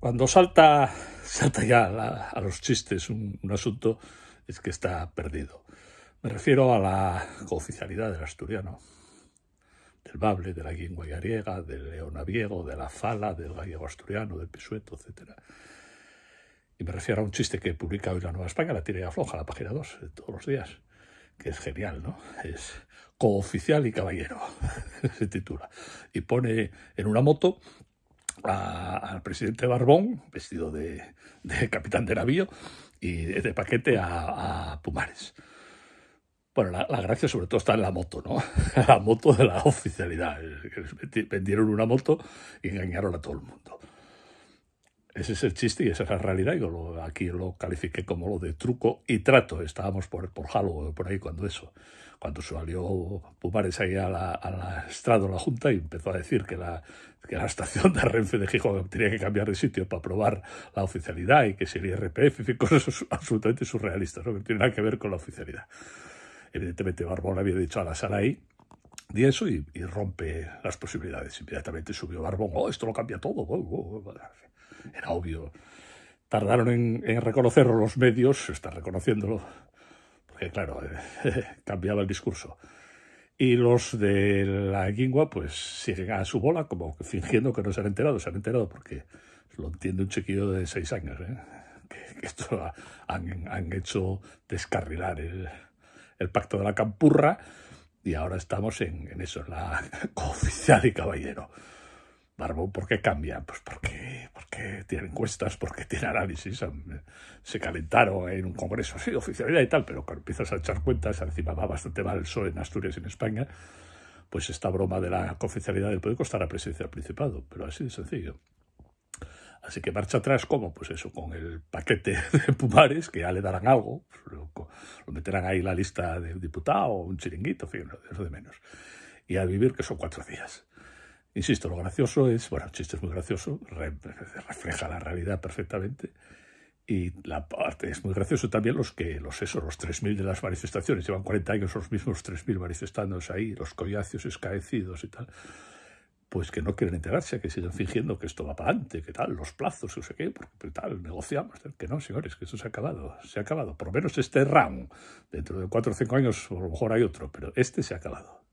Cuando salta, salta ya a, los chistes un, asunto, es que está perdido. Me refiero a la cooficialidad del asturiano, del bable, de la lengua gallega, del leonaviego, de la fala, del gallego asturiano, del pisueto, etc. Y me refiero a un chiste que publica hoy la Nueva España, la tira y afloja, la página 2, eh, todos los días, que es genial, ¿no? Es cooficial y caballero, se titula. Y pone en una moto al presidente Barbón, vestido de, capitán de navío, y de paquete a, Pumares. Bueno, la, la, gracia sobre todo está en la moto, ¿no? La moto de la oficialidad. Vendieron una moto y engañaron a todo el mundo. Ese es el chiste y esa es la realidad. Yo aquí lo califiqué como lo de truco y trato. Estábamos por, por por ahí cuando eso. Cuando salió Pumares ahí a la, a la estrado la Junta y empezó a decir que la, que la estación de Renfe de Gijón tenía que cambiar de sitio para probar la oficialidad y que sería RPF, y cosas absolutamente surrealistas, ¿no? que no tienen nada que ver con la oficialidad. Evidentemente Barbón había dicho a la sala ahí y eso y, y rompe las posibilidades. Inmediatamente subió Barbón, oh, esto lo cambia todo. Oh, era obvio. Tardaron en, reconocerlo los medios, está reconociéndolo, porque claro, cambiaba el discurso. Y los de la guingua, pues siguen a su bola, como fingiendo que no se han enterado, se han enterado porque lo entiende un chiquillo de seis años, ¿eh? que, esto han, han, hecho descarrilar el, pacto de la campurra y ahora estamos en, en eso, en la cooficial y caballero. Barbo ¿por qué cambia? Pues porque, porque tiene encuestas, porque tiene análisis. Em, se calentaron en un congreso, sí, oficialidad y tal, pero cuando empiezas a echar cuentas, encima va bastante mal el sol en Asturias y en España, pues esta broma de la oficialidad del poder costará presencia del Principado, pero así de sencillo. Así que marcha atrás, ¿cómo? Pues eso, con el paquete de Pumares, que ya le darán algo, lo, meterán ahí en la lista del diputado, un chiringuito, eso de menos. Y a vivir, que son cuatro días. Insisto, lo gracioso es, bueno, el chiste es muy gracioso, refleja la realidad perfectamente. Y la parte es muy gracioso también los que, los esos, los 3.000 de las manifestaciones, llevan 40 años los mismos 3.000 manifestándose ahí, los collacios escaecidos y tal, pues que no quieren enterarse, que siguen fingiendo que esto va para adelante, que tal, los plazos, no sé qué, porque tal, negociamos, que no, señores, que eso se ha acabado, se ha acabado, por lo menos este round, dentro de 4 o 5 años a lo mejor hay otro, pero este se ha acabado.